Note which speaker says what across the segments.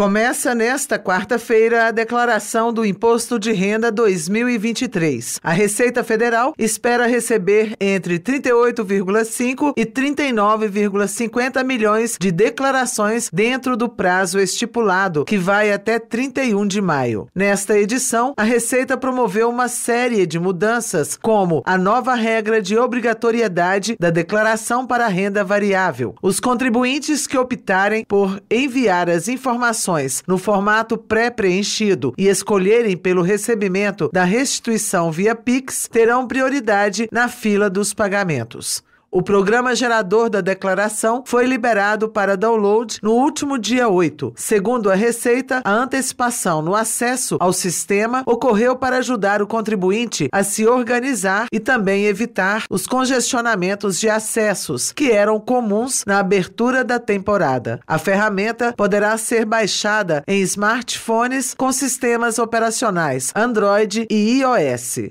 Speaker 1: Começa nesta quarta-feira a declaração do Imposto de Renda 2023. A Receita Federal espera receber entre 38,5 e 39,50 milhões de declarações dentro do prazo estipulado, que vai até 31 de maio. Nesta edição, a Receita promoveu uma série de mudanças, como a nova regra de obrigatoriedade da declaração para renda variável. Os contribuintes que optarem por enviar as informações informações no formato pré-preenchido e escolherem pelo recebimento da restituição via Pix terão prioridade na fila dos pagamentos. O programa gerador da declaração foi liberado para download no último dia 8. Segundo a Receita, a antecipação no acesso ao sistema ocorreu para ajudar o contribuinte a se organizar e também evitar os congestionamentos de acessos que eram comuns na abertura da temporada. A ferramenta poderá ser baixada em smartphones com sistemas operacionais Android e iOS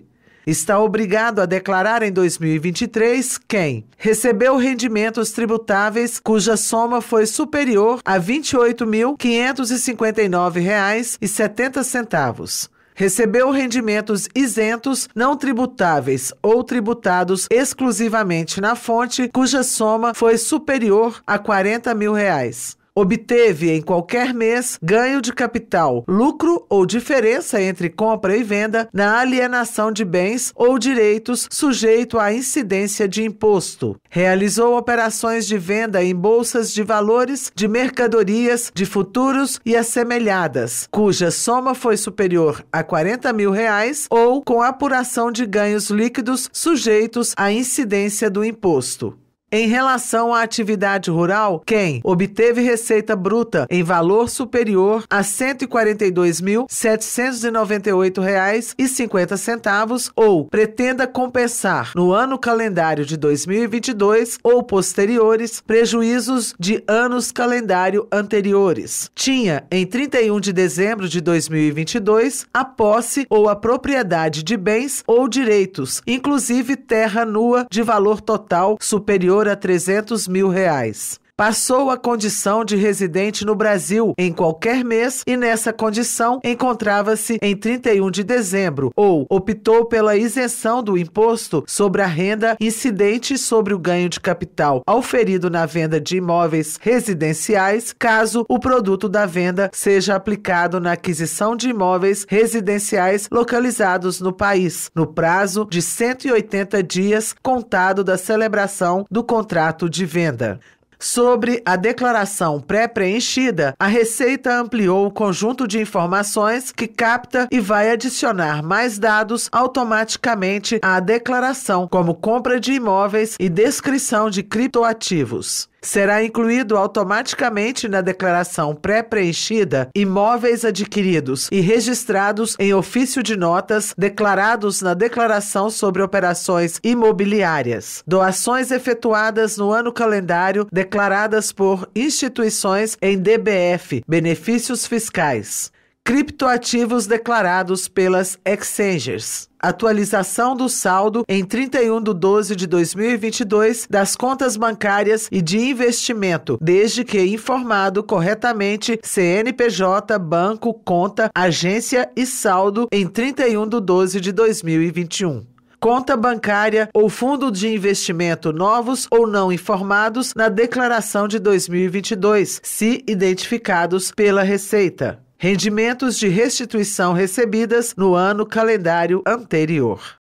Speaker 1: está obrigado a declarar em 2023 quem recebeu rendimentos tributáveis cuja soma foi superior a R$ 28.559,70 recebeu rendimentos isentos, não tributáveis ou tributados exclusivamente na fonte, cuja soma foi superior a 40 mil reais obteve em qualquer mês ganho de capital, lucro ou diferença entre compra e venda na alienação de bens ou direitos sujeito à incidência de imposto. Realizou operações de venda em bolsas de valores, de mercadorias, de futuros e assemelhadas, cuja soma foi superior a 40 mil reais ou com apuração de ganhos líquidos sujeitos à incidência do imposto. Em relação à atividade rural, quem obteve receita bruta em valor superior a R$ 142.798,50 ou pretenda compensar no ano calendário de 2022 ou posteriores prejuízos de anos calendário anteriores, tinha em 31 de dezembro de 2022 a posse ou a propriedade de bens ou direitos, inclusive terra nua de valor total superior superior a 300 mil reais passou a condição de residente no Brasil em qualquer mês e nessa condição encontrava-se em 31 de dezembro ou optou pela isenção do imposto sobre a renda incidente sobre o ganho de capital auferido na venda de imóveis residenciais, caso o produto da venda seja aplicado na aquisição de imóveis residenciais localizados no país, no prazo de 180 dias contado da celebração do contrato de venda. Sobre a declaração pré-preenchida, a Receita ampliou o conjunto de informações que capta e vai adicionar mais dados automaticamente à declaração, como compra de imóveis e descrição de criptoativos será incluído automaticamente na declaração pré-preenchida imóveis adquiridos e registrados em ofício de notas declarados na declaração sobre operações imobiliárias, doações efetuadas no ano calendário declaradas por instituições em DBF, benefícios fiscais criptoativos declarados pelas exchanges. Atualização do saldo em 31 de 12 de 2022 das contas bancárias e de investimento, desde que informado corretamente CNPJ, banco, conta, agência e saldo em 31 de 12 de 2021 conta bancária ou fundo de investimento novos ou não informados na declaração de 2022, se identificados pela Receita rendimentos de restituição recebidas no ano calendário anterior.